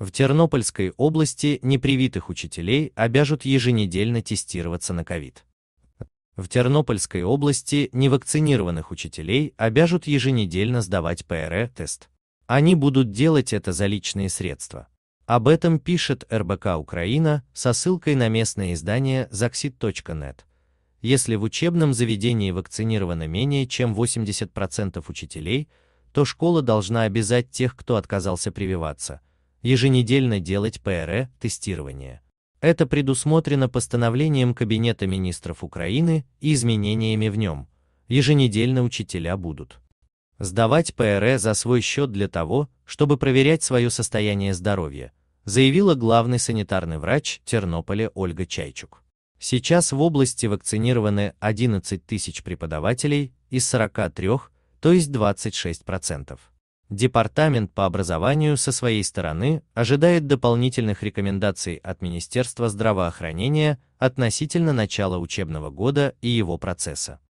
В Тернопольской области непривитых учителей обяжут еженедельно тестироваться на ковид. В Тернопольской области невакцинированных учителей обяжут еженедельно сдавать ПРЭ-тест. Они будут делать это за личные средства. Об этом пишет РБК Украина со ссылкой на местное издание zaxit.net. Если в учебном заведении вакцинировано менее чем 80% учителей, то школа должна обязать тех, кто отказался прививаться – еженедельно делать ПРЭ-тестирование. Это предусмотрено постановлением Кабинета министров Украины и изменениями в нем. Еженедельно учителя будут сдавать ПРЭ за свой счет для того, чтобы проверять свое состояние здоровья, заявила главный санитарный врач Тернополя Ольга Чайчук. Сейчас в области вакцинированы 11 тысяч преподавателей из 43, то есть 26%. Департамент по образованию со своей стороны ожидает дополнительных рекомендаций от Министерства здравоохранения относительно начала учебного года и его процесса.